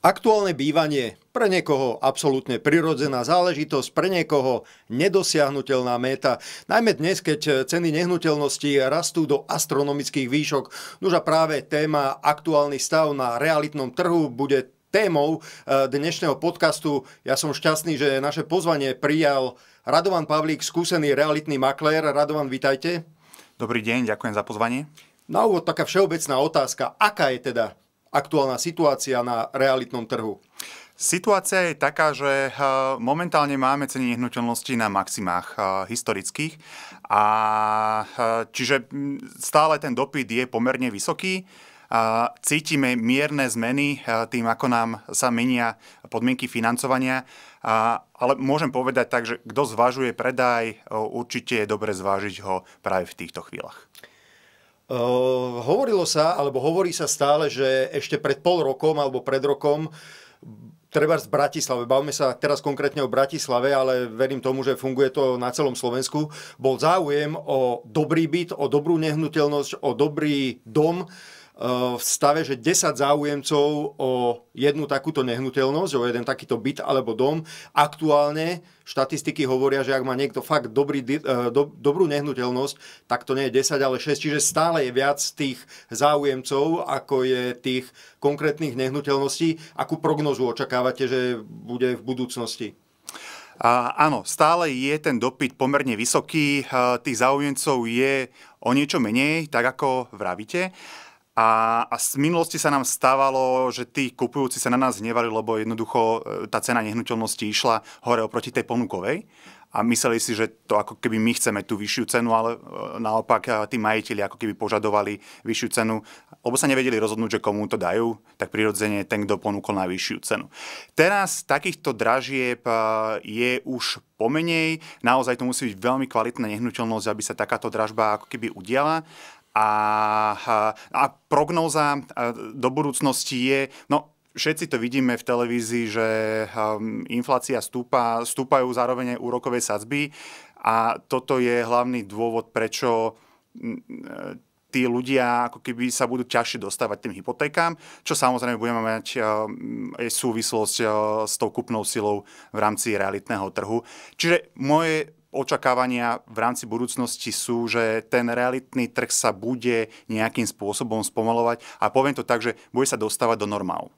Aktuálne bývanie pre niekoho absolútne prirodzená záležitosť, pre niekoho nedosiahnutelná méta. Najmä dnes, keď ceny nehnuteľnosti rastú do astronomických výšok. Nuža práve téma aktuálny stav na realitnom trhu bude témou e, dnešného podcastu. Ja som šťastný, že naše pozvanie prijal Radovan Pavlík, skúsený realitný maklér. Radovan, vitajte. Dobrý deň, ďakujem za pozvanie. Na úvod taká všeobecná otázka. Aká je teda aktuálna situácia na realitnom trhu? Situácia je taká, že eh, momentálne máme ceny nehnuteľností na maximách eh, historických, a eh, čiže hm, stále ten dopyt je pomerne vysoký. Cítime mierne zmeny tým, ako nám sa menia podmienky financovania, ale môžem povedať tak, že kto zvažuje predaj, určite je dobre zvážiť ho práve v týchto chvíľach. Eh, hovorilo sa, alebo hovorí sa stále, že ešte pred pol rokom alebo pred rokom treba z Bratislave, bavme sa teraz konkrétne o Bratislave, ale verím tomu, že funguje to na celom Slovensku, bol záujem o dobrý byt, o dobrú nehnuteľnosť, o dobrý dom, v stave, že 10 záujemcov o jednu takúto nehnuteľnosť, o jeden takýto byt alebo dom. Aktuálne štatistiky hovoria, že ak má niekto fakt dobrý, e, do, dobrú nehnuteľnosť, tak to nie je 10, ale 6, čiže stále je viac tých záujemcov, ako je tých konkrétnych nehnuteľností. Akú prognozu očakávate, že bude v budúcnosti? A áno, stále je ten dopyt pomerne vysoký, e, tých záujemcov je o niečo menej, tak ako vravíte. A, a z minulosti sa nám stávalo, že tí kupujúci sa na nás hnevali, lebo jednoducho e, tá cena nehnuteľnosti išla hore oproti tej ponukovej a mysleli si, že to ako keby my chceme tú vyššiu cenu, ale e, naopak e, tí majiteľi ako keby požadovali vyššiu cenu, lebo sa nevedeli rozhodnúť, že komu to dajú, tak prirodzene ten, kto ponúkol na vyššiu cenu. Teraz takýchto dražieb je už pomenej, naozaj to musí byť veľmi kvalitná nehnuteľnosť, aby sa takáto dražba ako keby udiala a, a prognóza do budúcnosti je, no Všetci to vidíme v televízii, že um, inflácia stúpa, stúpajú zároveň aj úrokové sadzby a toto je hlavný dôvod, prečo e, tí ľudia ako keby sa budú ťažšie dostávať tým hypotékám, čo samozrejme budeme mať aj e, e, súvislosť s tou kupnou silou v rámci realitného trhu. Čiže moje očakávania v rámci budúcnosti sú, že ten realitný trh sa bude nejakým spôsobom spomalovať a poviem to tak, že bude sa dostávať do normálu.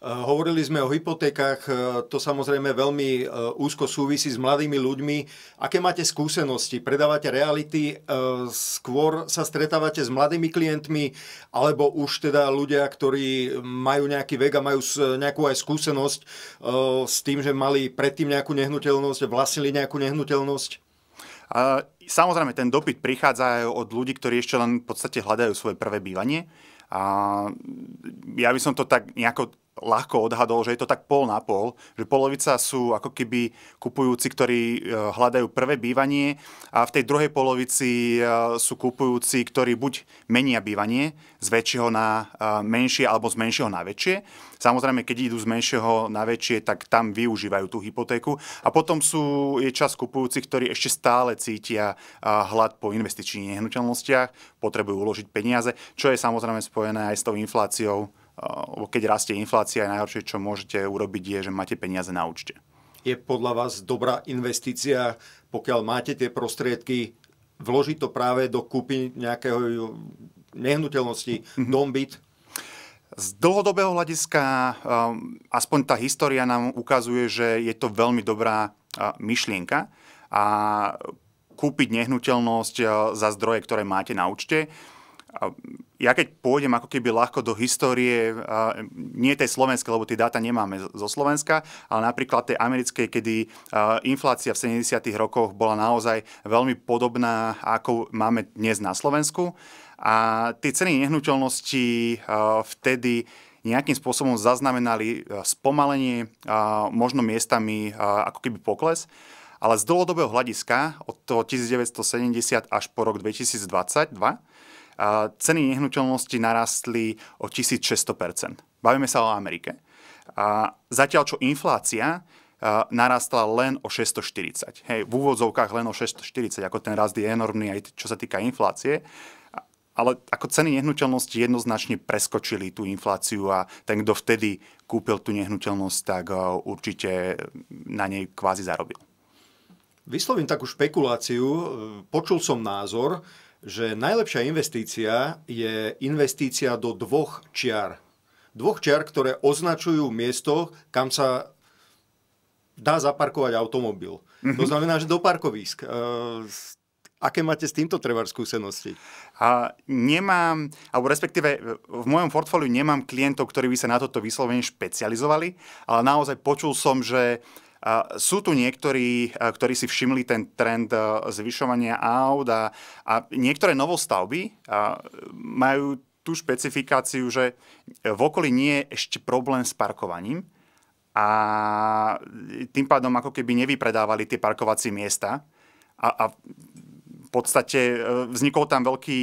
Eh, hovorili sme o hypotékach, eh, to samozrejme veľmi eh, úzko súvisí s mladými ľuďmi. Aké máte skúsenosti? Predávate reality, skôr sa stretávate s mladými klientmi, alebo už teda ľudia, ktorí majú nejaký vek a majú nejakú aj skúsenosť s tým, že mali predtým nejakú nehnuteľnosť, vlastnili nejakú nehnuteľnosť? A samozrejme, ten dopyt prichádza aj od ľudí, ktorí ešte len v podstate hľadajú svoje prvé bývanie. A ja by som to tak nejako ľahko odhadol, že je to tak pol na pol, že polovica sú ako keby kupujúci, ktorí e, hľadajú prvé bývanie a v tej druhej polovici e, sú kupujúci, ktorí buď menia bývanie z väčšieho na e, menšie alebo z menšieho na väčšie. Samozrejme, keď idú z menšieho na väčšie, tak tam využívajú tú hypotéku. A potom sú, je čas kupujúcich, ktorí ešte stále cítia hlad po investičných nehnuteľnostiach, potrebujú uložiť peniaze, čo je samozrejme spojené aj s tou infláciou keď rastie inflácia, najhoršie, čo môžete urobiť, je, že máte peniaze na účte. Je podľa vás dobrá investícia, pokiaľ máte tie prostriedky, vložiť to práve do kúpy nejakého nehnuteľnosti, mm-hmm. dom, byt? Z dlhodobého hľadiska, ehm, aspoň tá história nám ukazuje, že je to veľmi dobrá e, myšlienka a kúpiť nehnuteľnosť e, za zdroje, ktoré máte na účte ja keď pôjdem ako keby ľahko do histórie, nie tej slovenskej, lebo tie dáta nemáme zo Slovenska, ale napríklad tej americkej, kedy inflácia v 70. rokoch bola naozaj veľmi podobná, ako máme dnes na Slovensku. A tie ceny nehnuteľnosti vtedy nejakým spôsobom zaznamenali spomalenie, možno miestami ako keby pokles. Ale z dlhodobého hľadiska od toho 1970 až po rok 2022 ceny nehnuteľnosti narastli o 1600 Bavíme sa o Amerike. A zatiaľ, čo inflácia narastla len o 640. Hej, v úvodzovkách len o 640, ako ten rast je enormný aj čo sa týka inflácie. Ale ako ceny nehnuteľnosti jednoznačne preskočili tú infláciu a ten, kto vtedy kúpil tú nehnuteľnosť, tak určite na nej kvázi zarobil. Vyslovím takú špekuláciu. Počul som názor, že najlepšia investícia je investícia do dvoch čiar. Dvoch čiar, ktoré označujú miesto, kam sa dá zaparkovať automobil. Mm-hmm. To mhm. znamená, že do parkovísk. E, aké máte s týmto trebár skúsenosti? A nemám, alebo respektíve v mojom portfóliu nemám klientov, ktorí by sa na toto vyslovene špecializovali, ale naozaj počul som, že sú tu niektorí, ktorí si všimli ten trend zvyšovania aut a, a niektoré novostavby majú tú špecifikáciu, že v okolí nie je ešte problém s parkovaním a tým pádom ako keby nevypredávali tie parkovacie miesta a, a v podstate e, vznikol tam veľký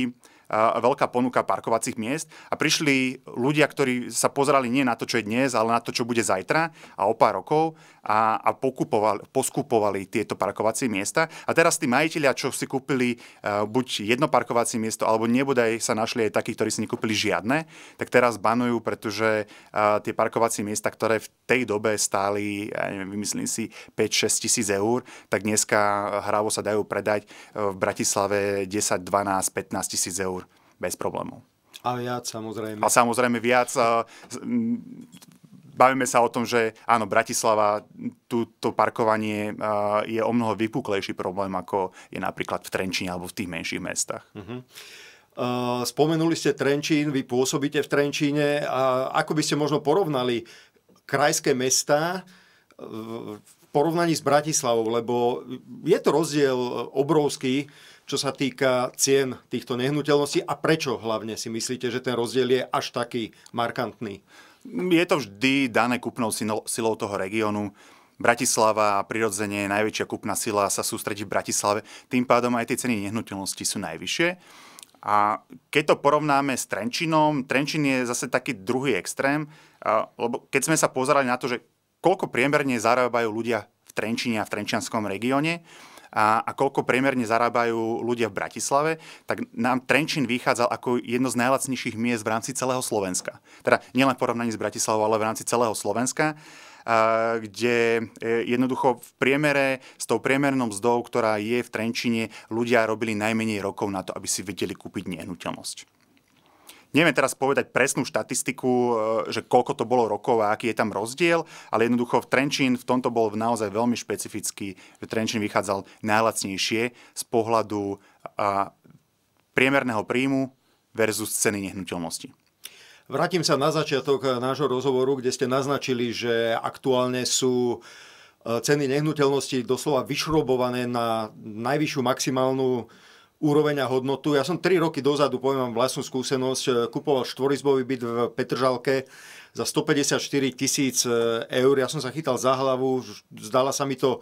veľká ponuka parkovacích miest a prišli ľudia, ktorí sa pozerali nie na to, čo je dnes, ale na to, čo bude zajtra a o pár rokov a, a pokupovali, poskupovali tieto parkovacie miesta. A teraz tí majiteľia, čo si kúpili uh, buď jedno parkovacie miesto, alebo nebodaj sa našli aj takí, ktorí si nekúpili žiadne, tak teraz banujú, pretože uh, tie parkovacie miesta, ktoré v tej dobe stáli, ja neviem, vymyslím si, 5-6 tisíc eur, tak dneska hravo sa dajú predať e, v Bratislave 10, 12, 15 tisíc eur bez problémov. A viac samozrejme. A samozrejme viac. Bavíme sa o tom, že áno, Bratislava, túto parkovanie je o mnoho vypuklejší problém, ako je napríklad v Trenčine alebo v tých menších mestách. Uh-huh. Spomenuli ste Trenčín, vy pôsobíte v Trenčíne. A ako by ste možno porovnali krajské mesta. v porovnaní s Bratislavou? Lebo je to rozdiel obrovský čo sa týka cien týchto nehnuteľností a prečo hlavne si myslíte, že ten rozdiel je až taký markantný? Je to vždy dané kupnou silou toho regiónu. Bratislava a prirodzene najväčšia kupná sila sa sústredí v Bratislave, tým pádom aj tie ceny nehnuteľností sú najvyššie. A keď to porovnáme s Trenčinom, Trenčín je zase taký druhý extrém, lebo keď sme sa pozerali na to, že koľko priemerne zarábajú ľudia v Trenčine a v Trenčianskom regióne, a, a koľko priemerne zarábajú ľudia v Bratislave, tak nám Trenčín vychádzal ako jedno z najlacnejších miest v rámci celého Slovenska. Teda nielen v porovnaní s Bratislavou, ale v rámci celého Slovenska kde e, jednoducho v priemere s tou priemernou mzdou, ktorá je v Trenčine, ľudia robili najmenej rokov na to, aby si vedeli kúpiť nehnuteľnosť. Neviem teraz povedať presnú štatistiku, e, že koľko to bolo rokov a aký je tam rozdiel, ale jednoducho v Trenčín v tomto bol naozaj veľmi špecifický, že Trenčín vychádzal najlacnejšie z pohľadu priemerného príjmu versus ceny nehnuteľnosti. Vrátim sa na začiatok nášho rozhovoru, kde ste naznačili, že aktuálne sú e, ceny nehnuteľnosti doslova vyšrobované na najvyššiu maximálnu úroveň a hodnotu. Ja som 3 roky dozadu, poviem vám vlastnú skúsenosť, eh, kupoval štvorizbový byt v Petržalke za 154 tisíc eh, eur. Ja som sa chytal za hlavu, zdala sa mi to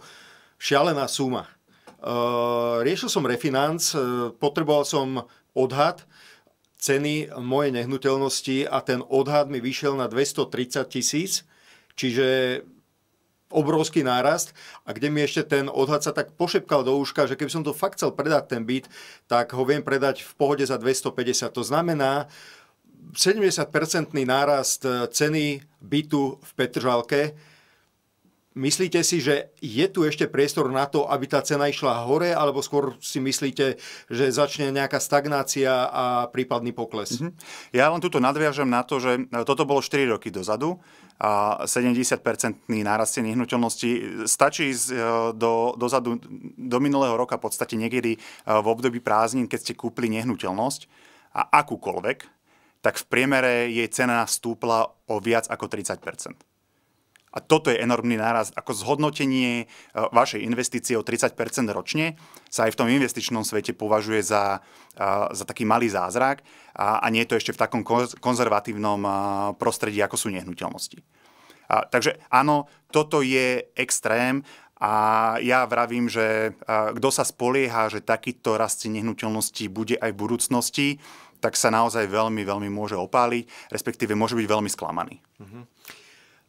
šialená suma. Eh, riešil som refinanc, potreboval som odhad ceny mojej nehnuteľnosti a ten odhad mi vyšiel na 230 tisíc, čiže obrovský nárast a kde mi ešte ten odhad sa tak pošepkal do úška, že keby som to fakt chcel predať ten byt, tak ho viem predať v pohode za 250. To znamená, 70-percentný nárast eh, ceny bytu v Petržalke Myslíte si, že je tu ešte priestor na to, aby tá cena išla hore, alebo skôr si myslíte, že začne nejaká stagnácia a prípadný pokles? Mm-hmm. Ja len tuto nadviažem na to, že e, toto bolo 4 roky dozadu a 70-percentný nárastie nehnuteľnosti. E, stačí ísť e, do, dozadu, do minulého roka v podstate niekedy v období prázdnin, keď ste kúpili nehnuteľnosť a akúkoľvek, tak v priemere jej cena stúpla o viac ako 30 a toto je enormný náraz. Ako zhodnotenie e, vašej investície o 30 ročne sa aj v tom investičnom svete považuje za, e, za taký malý zázrak a, a nie je to ešte v takom konzervatívnom e, prostredí, ako sú nehnuteľnosti. A, takže áno, toto je extrém a ja vravím, že kto sa spolieha, že takýto rast nehnuteľností bude aj v budúcnosti, tak sa naozaj veľmi, veľmi môže opáliť, respektíve môže byť veľmi sklamaný. Mm-hmm.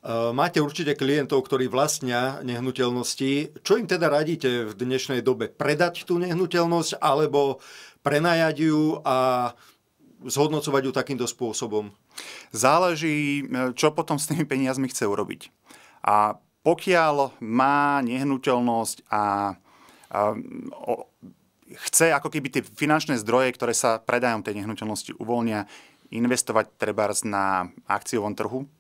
Eh, máte určite klientov, ktorí vlastnia nehnuteľnosti. Čo im teda radíte v dnešnej dobe? Predať tú nehnuteľnosť alebo prenajať ju a zhodnocovať ju takýmto spôsobom? Záleží, eh, čo potom s tými peniazmi chce urobiť. A pokiaľ má nehnuteľnosť a, a o, chce ako keby tie finančné zdroje, ktoré sa predajom tej nehnuteľnosti uvoľnia, investovať treba na akciovom trhu,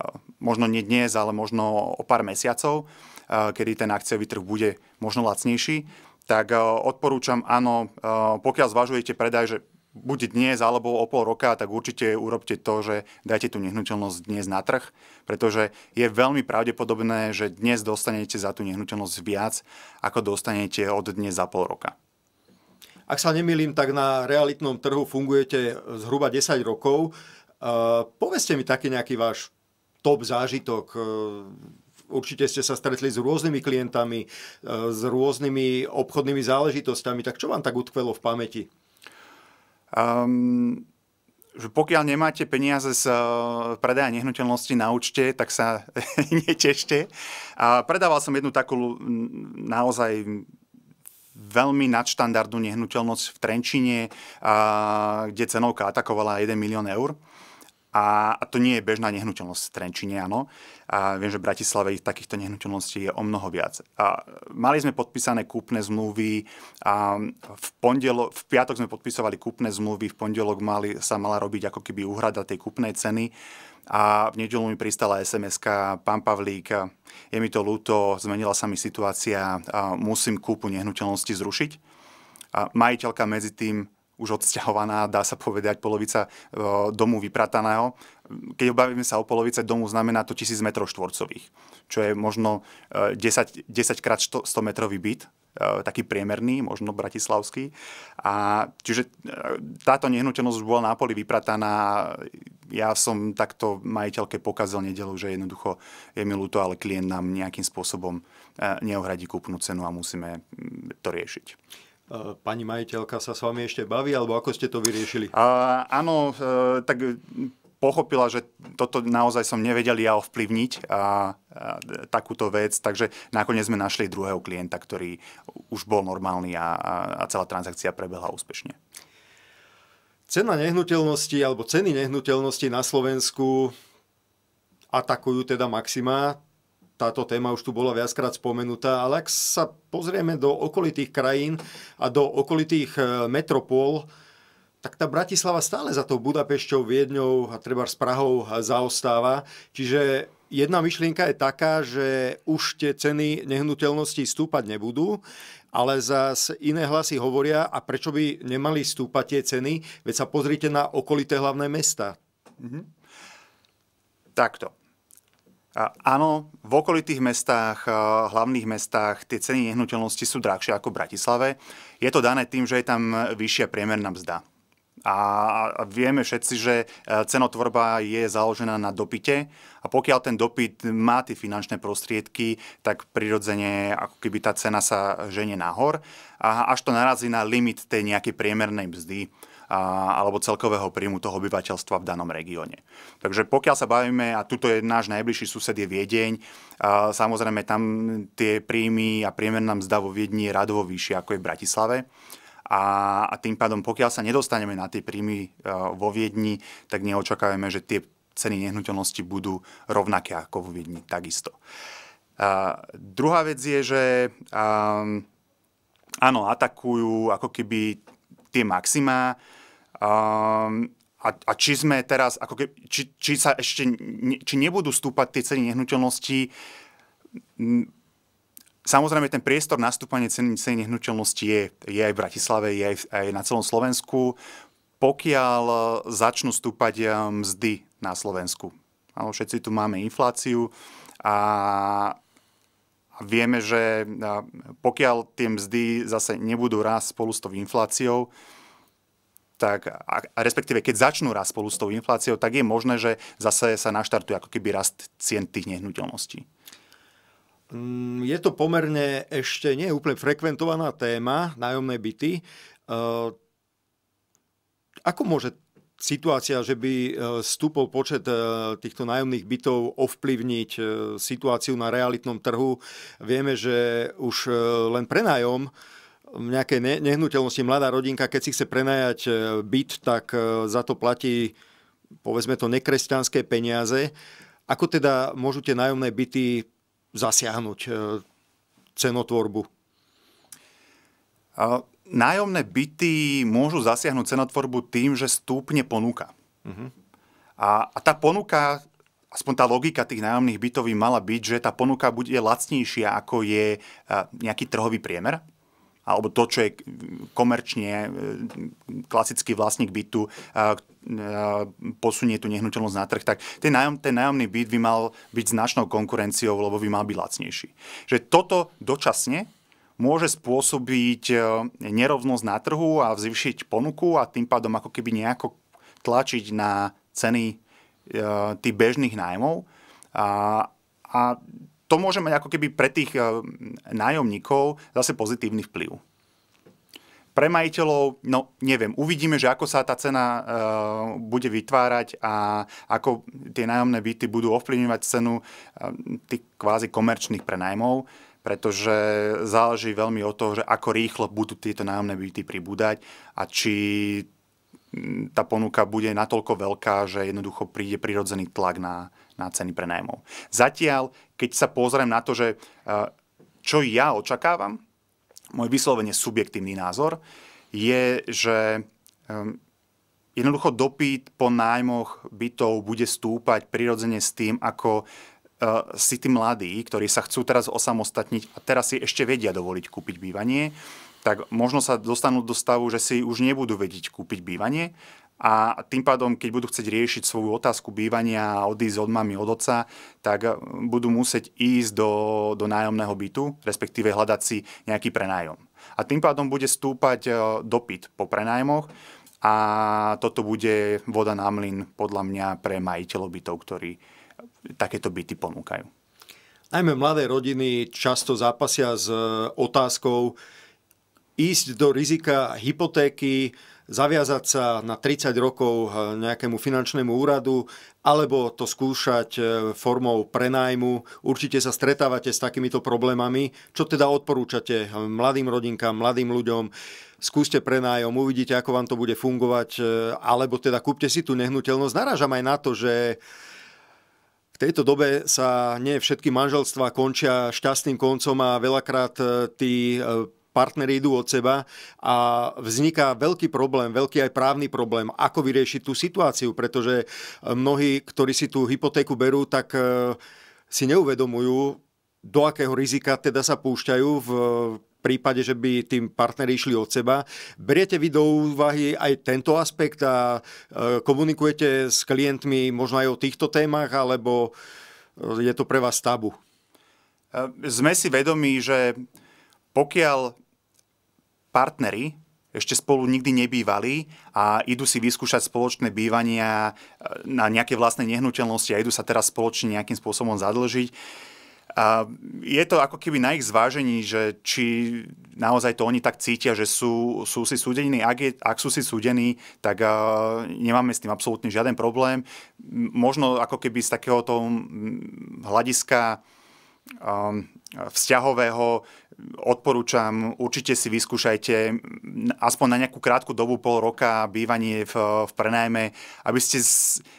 Eh, možno nie dnes, ale možno o pár mesiacov, eh, kedy ten akciový trh bude možno lacnejší, tak eh, odporúčam, áno, pokiaľ zvažujete predaj, že buď dnes alebo o pol roka, tak určite urobte to, že dajte tú nehnuteľnosť dnes na trh, pretože je veľmi pravdepodobné, že dnes dostanete za tú nehnuteľnosť viac, ako dostanete od dnes za pol roka. Ak sa nemýlim, tak na realitnom trhu fungujete zhruba 10 rokov. Poveste mi taký nejaký váš top zážitok. E, určite ste sa stretli s rôznymi klientami, e, s rôznymi obchodnými záležitosťami. Tak čo vám tak utkvelo v pamäti? Um, že pokiaľ nemáte peniaze z e, predaja nehnuteľnosti na účte, tak sa netešte. A predával som jednu takú naozaj veľmi nadštandardnú nehnuteľnosť v Trenčine, a, kde cenovka atakovala 1 milión eur. A to nie je bežná nehnuteľnosť v Trenčine, áno. A viem, že v Bratislave ich takýchto nehnuteľností je o mnoho viac. A mali sme podpísané kúpne zmluvy a v, pondelo, v piatok sme podpisovali kúpne zmluvy, v pondelok mali, sa mala robiť ako keby uhrada tej kúpnej ceny a v nedelu mi pristala sms pán Pavlík, je mi to ľúto, zmenila sa mi situácia, musím kúpu nehnuteľnosti zrušiť. A majiteľka medzi tým už odsťahovaná, dá sa povedať, polovica e, domu vyprataného. Keď obavíme sa o polovice domu, znamená to 1000 m štvorcových, čo je možno 10, e, 10 krát 100 metrový byt, e, taký priemerný, možno bratislavský. A čiže táto nehnuteľnosť už bola na poli vyprataná. Ja som takto majiteľke pokazil nedelu, že jednoducho je mi ľúto, ale klient nám nejakým spôsobom neohradí kúpnu cenu a musíme mm, to riešiť. E, pani majiteľka sa s vami ešte baví, alebo ako ste to vyriešili? A, e, áno, e, tak pochopila, že toto naozaj som nevedel ja ovplyvniť a, a takúto vec, takže nakoniec sme našli druhého klienta, ktorý už bol normálny a, a celá transakcia prebehla úspešne. Cena nehnuteľnosti alebo ceny nehnuteľnosti na Slovensku atakujú teda maxima táto téma už tu bola viackrát spomenutá, ale ak sa pozrieme do okolitých krajín a do okolitých e, metropol. tak tá Bratislava stále za to Budapešťou, Viedňou a treba s Prahou e, zaostáva. Čiže jedna myšlienka je taká, že už tie ceny nehnuteľností stúpať nebudú, ale zas iné hlasy hovoria, a prečo by nemali stúpať tie ceny, veď sa pozrite na okolité hlavné mesta. Mhm. Takto. Áno, v okolitých mestách, eh, hlavných mestách, tie ceny nehnuteľnosti sú drahšie ako v Bratislave. Je to dané tým, že je tam vyššia priemerná mzda. A vieme všetci, že eh, cenotvorba je založená na dopite a pokiaľ ten dopyt má tie finančné prostriedky, tak prirodzene ako keby tá cena sa ženie nahor a až to narazí na limit tej nejakej priemernej mzdy a, alebo celkového príjmu toho obyvateľstva v danom regióne. Takže pokiaľ sa bavíme, a tuto je náš najbližší sused je Viedeň, a, samozrejme tam tie príjmy a priemerná mzda vo Viedni je radovo vyššie ako je v Bratislave a, a tým pádom, pokiaľ sa nedostaneme na tie príjmy vo Viedni, tak neočakávame, že tie ceny nehnuteľnosti budú rovnaké ako vo Viedni takisto. A druhá vec je, že um, áno, atakujú ako keby tie maximá, Um, a, a či sme teraz, ako keby, či, či sa ešte, ne, či nebudú stúpať tie ceny nehnuteľností, Samozrejme, ten priestor na stúpanie ceny, ceny nehnuteľnosti je, je aj v Bratislave, je aj, aj na celom Slovensku, pokiaľ e, začnú stúpať e, mzdy na Slovensku. Áno, všetci tu máme infláciu a vieme, že e, pokiaľ tie mzdy zase nebudú rásť spolu s tou infláciou, tak, a, a respektíve keď začnú rast spolu s tou infláciou, tak je možné, že zase sa naštartuje ako keby rast cien tých nehnuteľností. Mm, je to pomerne ešte nie úplne frekventovaná téma, nájomné byty. E, ako môže situácia, že by e, stúpol počet e, týchto nájomných bytov ovplyvniť situáciu na realitnom trhu? Vieme, že už len prenájom nejaké nehnuteľnosti, mladá rodinka, keď si chce prenajať e, byt, tak e, za to platí povedzme to nekresťanské peniaze. Ako teda môžu tie nájomné byty zasiahnuť e, cenotvorbu? Nájomné byty môžu zasiahnuť cenotvorbu tým, že stúpne ponuka. Uh-huh. A, a tá ponuka, aspoň tá logika tých nájomných bytov by mala byť, že tá ponuka bude lacnejšia, ako je nejaký trhový priemer alebo to, čo je komerčne e, klasický vlastník bytu, e, e, posunie tú nehnuteľnosť na trh, tak ten, nájom, ten nájomný byt by mal byť značnou konkurenciou, lebo by mal byť lacnejší. Že toto dočasne môže spôsobiť nerovnosť na trhu a zvýšiť ponuku a tým pádom ako keby nejako tlačiť na ceny tých bežných nájmov. A, a to môže mať ako keby pre tých eh, nájomníkov zase pozitívny vplyv. Pre majiteľov, no neviem, uvidíme, že ako sa tá cena e, bude vytvárať a ako tie nájomné byty budú ovplyvňovať cenu e, tých kvázi komerčných prenajmov, pretože záleží veľmi od toho, že ako rýchlo budú tieto nájomné byty pribúdať a či hm, tá ponuka bude natoľko veľká, že jednoducho príde prirodzený tlak na, na ceny prenajmov. Zatiaľ, keď sa pozriem na to, že eh, čo ja očakávam, môj vyslovene subjektívny názor, je, že eh, jednoducho dopyt po nájmoch bytov bude stúpať prirodzene s tým, ako eh, si tí mladí, ktorí sa chcú teraz osamostatniť a teraz si ešte vedia dovoliť kúpiť bývanie, tak možno sa dostanú do stavu, že si už nebudú vedieť kúpiť bývanie a tým pádom, keď budú chcieť riešiť svoju otázku bývania a odísť od mami, od otca, tak e, budú musieť ísť do, do nájomného bytu, respektíve hľadať si nejaký prenájom. A tým pádom bude stúpať e, dopyt po prenájmoch a toto bude voda na mlin podľa mňa pre majiteľov bytov, ktorí takéto byty ponúkajú. Najmä mladé rodiny často zápasia s e, otázkou ísť do rizika hypotéky, zaviazať sa na 30 rokov eh, nejakému finančnému úradu alebo to skúšať eh, formou prenajmu. Určite sa stretávate s takýmito problémami. Čo teda odporúčate eh, mladým rodinkám, mladým ľuďom? Skúste prenájom, uvidíte, ako vám to bude fungovať, alebo teda kúpte si tú nehnuteľnosť. Narážam aj na to, že v tejto dobe sa nie všetky manželstva končia šťastným koncom a veľakrát tí partnery idú od seba a vzniká veľký problém, veľký aj právny problém, ako vyriešiť tú situáciu, pretože e, mnohí, ktorí si tú hypotéku berú, tak e, si neuvedomujú, do akého rizika teda sa púšťajú v e, prípade, že by tým partneri išli od seba. Beriete vy do úvahy aj tento aspekt a komunikujete s klientmi možno aj o týchto témach, alebo je to pre vás tabu? Sme si vedomí, že pokiaľ partneri ešte spolu nikdy nebývali a idú si vyskúšať spoločné bývania e, na nejaké vlastné nehnuteľnosti a idú sa teraz spoločne nejakým spôsobom zadlžiť. A e, je to ako keby na ich zvážení, že či naozaj to oni tak cítia, že sú, sú si súdení. Ak, je, ak sú si súdení, tak uh, nemáme s tým absolútne žiaden problém. Možno ako keby z takéhoto hľadiska um, vzťahového uh, odporúčam, určite si vyskúšajte aspoň na nejakú krátku dobu, pol roka bývanie v, v prenajme, aby ste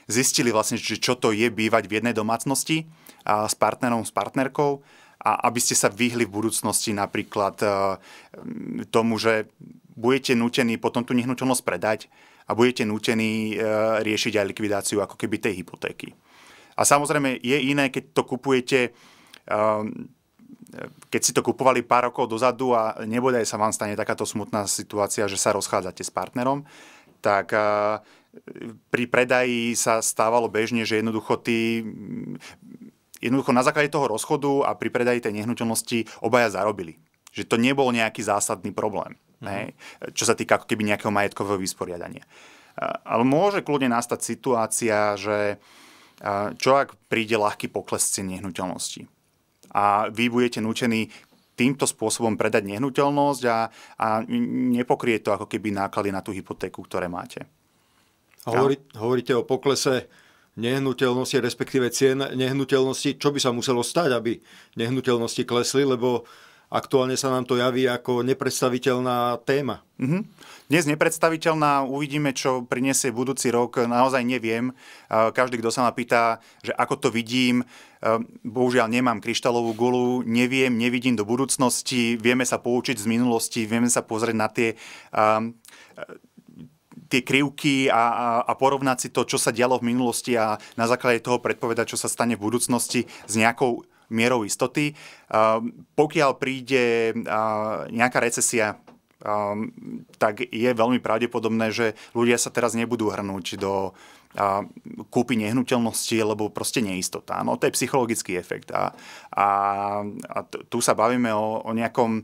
zistili vlastne, čo to je bývať v jednej domácnosti a s partnerom, s partnerkou a aby ste sa vyhli v budúcnosti napríklad e, tomu, že budete nutení potom tú nehnuteľnosť predať a budete nutení e, riešiť aj likvidáciu ako keby tej hypotéky. A samozrejme je iné, keď to kupujete e, keď si to kupovali pár rokov dozadu a nebodaj sa vám stane takáto smutná situácia, že sa rozchádzate s partnerom, tak e, pri predaji sa stávalo bežne, že jednoducho ty jednoducho na základe toho rozchodu a pri predaji tej nehnuteľnosti obaja zarobili. Že to nebol nejaký zásadný problém. Mm-hmm. Hej? Čo sa týka ako keby nejakého majetkového vysporiadania. E, ale môže kľudne nastať situácia, že e, čo ak príde ľahký pokles cien nehnuteľnosti a vy budete núčení týmto spôsobom predať nehnuteľnosť a, a nepokrie to ako keby náklady na tú hypotéku, ktoré máte. A hovorí, hovoríte o poklese nehnuteľnosti, respektíve cien nehnuteľnosti. Čo by sa muselo stať, aby nehnuteľnosti klesli, lebo aktuálne sa nám to javí ako nepredstaviteľná téma. Mm-hmm. Dnes nepredstaviteľná, uvidíme, čo prinesie budúci rok, naozaj neviem. Každý, kto sa ma pýta, že ako to vidím, Ehm, bohužiaľ nemám kryštálovú gulu, neviem, nevidím do budúcnosti, vieme sa poučiť z minulosti, vieme sa pozrieť na tie ehm, e, tie krivky a, a, a porovnať si to, čo sa dialo v minulosti a na základe toho predpovedať, čo sa stane v budúcnosti s nejakou mierou istoty. Ehm, pokiaľ príde nejaká recesia Ehm, tak je veľmi pravdepodobné, že ľudia sa teraz nebudú hrnúť do a kúpy nehnuteľnosti, lebo proste neistota. No to je psychologický efekt. A, a, a tu sa bavíme o, o nejakom e,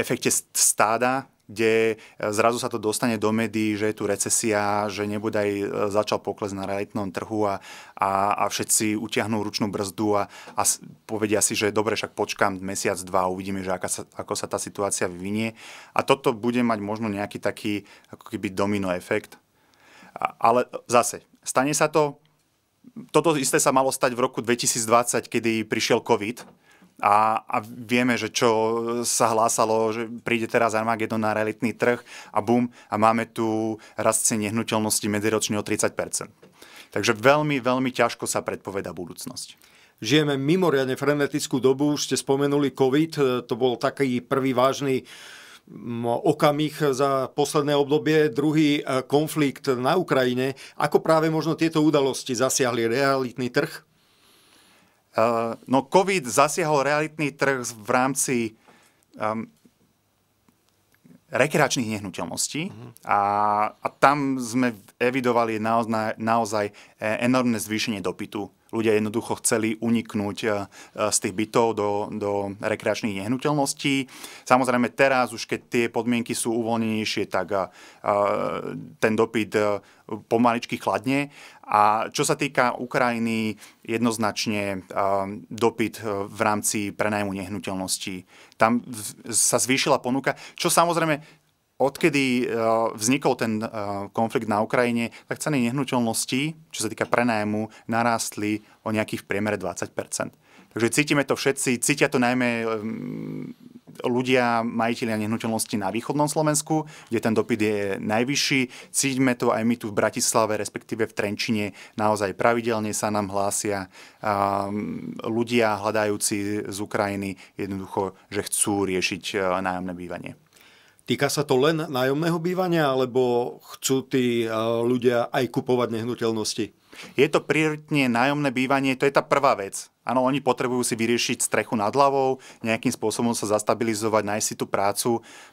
efekte stáda, kde e, zrazu sa to dostane do médií, že je tu recesia, že nebodaj e, začal pokles na realitnom trhu a, a, a všetci utiahnú ručnú brzdu a, a povedia si, že dobre, však počkám mesiac, dva a uvidíme, že aká sa, ako sa tá situácia vyvinie. A toto bude mať možno nejaký taký ako keby domino efekt. Ale zase, stane sa to, toto isté sa malo stať v roku 2020, kedy prišiel COVID, a, a vieme, že čo sa hlásalo, že príde teraz Armageddon na realitný trh a bum, a máme tu rast cien nehnuteľnosti medziročne o 30%. Takže veľmi, veľmi ťažko sa predpoveda budúcnosť. Žijeme mimoriadne frenetickú dobu, už ste spomenuli COVID, to bol taký prvý vážny okamih za posledné obdobie, druhý eh, konflikt na Ukrajine. Ako práve možno tieto udalosti zasiahli realitný trh? No COVID zasiahol realitný trh v rámci um, rekreačných nehnuteľností uh-huh. a, a tam sme evidovali naozaj, naozaj e, enormné zvýšenie dopytu Ľudia jednoducho chceli uniknúť e, z tých bytov do, do rekreačných nehnuteľností. Samozrejme teraz už keď tie podmienky sú uvoľnenejšie, tak e, e, ten dopyt pomaličky chladne. A čo sa týka Ukrajiny, jednoznačne dopyt v rámci prenajmu nehnuteľností. Tam sa zvýšila ponuka, čo samozrejme odkedy eh, vznikol ten eh, konflikt na Ukrajine, tak ceny nehnuteľností, čo sa týka prenajmu, narástli o nejakých v priemere 20 Takže cítime to všetci, cítia to najmä ehm, ľudia, majiteľia nehnuteľnosti na východnom Slovensku, kde ten dopyt je najvyšší. Cítime to aj my tu v Bratislave, respektíve v Trenčine. Naozaj pravidelne sa nám hlásia ehm, ľudia hľadajúci z Ukrajiny jednoducho, že chcú riešiť eh, nájomné bývanie. Týka sa to len nájomného bývania, alebo chcú tí eh, ľudia aj kupovať nehnuteľnosti? Je to prioritne nájomné bývanie, to je tá prvá vec. Áno, oni potrebujú si vyriešiť strechu nad hlavou, nejakým spôsobom sa zastabilizovať, nájsť si tú prácu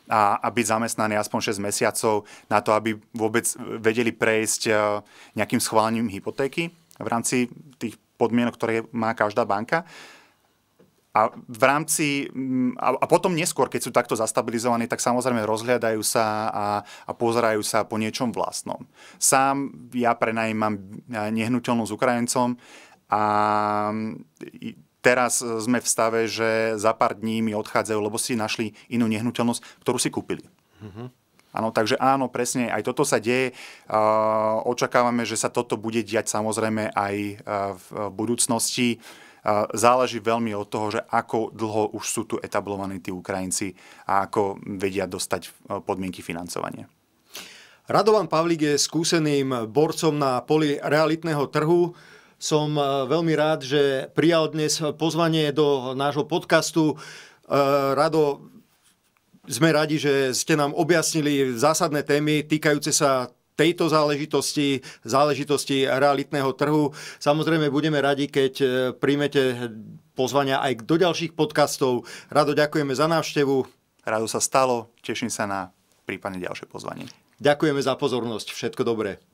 a, a byť zamestnaní aspoň 6 mesiacov na to, aby vôbec vedeli prejsť eh, nejakým schválením hypotéky v rámci tých podmienok, ktoré má každá banka. A v rámci, mm, a, a potom neskôr, keď sú takto zastabilizovaní, tak samozrejme rozhľadajú sa a, a pozerajú sa po niečom vlastnom. Sám ja prenajímam nehnuteľnú s Ukrajincom a mm, teraz sme v stave, že za pár dní mi odchádzajú, lebo si našli inú nehnuteľnosť, ktorú si kúpili. Mm-hmm. Áno, takže áno, presne, aj toto sa deje. Očakávame, že sa toto bude diať samozrejme aj v budúcnosti záleží veľmi od toho, že ako dlho už sú tu etablovaní tí Ukrajinci a ako vedia dostať e, podmienky financovania. Radovan Pavlík je skúseným borcom na poli realitného trhu. Som e, veľmi rád, že prijal dnes pozvanie do nášho podcastu. E, Rado, sme radi, že ste nám objasnili zásadné témy týkajúce sa tejto záležitosti, záležitosti realitného trhu. Samozrejme, budeme radi, keď e, príjmete pozvania aj do ďalších podcastov. Rado ďakujeme za návštevu. Rado sa stalo, teším sa na prípadne ďalšie pozvanie. Ďakujeme za pozornosť, všetko dobré.